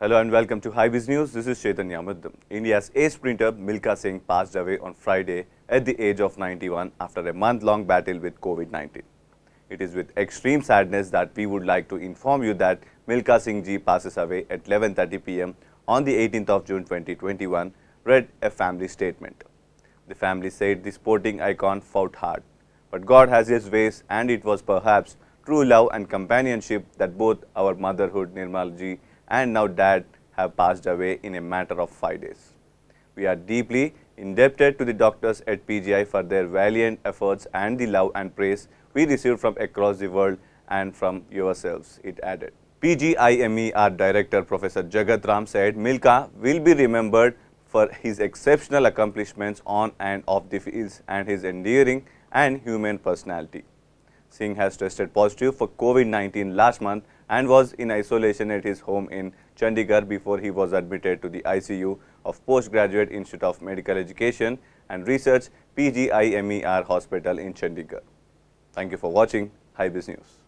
Hello and welcome to Highbiz News. This is Chaitanya Muddam. India's ace sprinter Milka Singh passed away on Friday at the age of 91 after a month-long battle with COVID-19. It is with extreme sadness that we would like to inform you that Milka Singh ji passes away at 11.30 pm on the 18th of June 2021, read a family statement. The family said the sporting icon fought hard, but God has his ways and it was perhaps true love and companionship that both our motherhood Nirmal ji and now dad have passed away in a matter of 5 days. We are deeply indebted to the doctors at PGI for their valiant efforts and the love and praise we received from across the world and from yourselves, it added. PGIMER Director Professor Jagat Ram said Milka will be remembered for his exceptional accomplishments on and off the fields and his endearing and human personality. Singh has tested positive for COVID-19 last month and was in isolation at his home in Chandigarh before he was admitted to the ICU of Postgraduate Institute of Medical Education and Research PGIMER Hospital in Chandigarh. Thank you for watching Hybis News.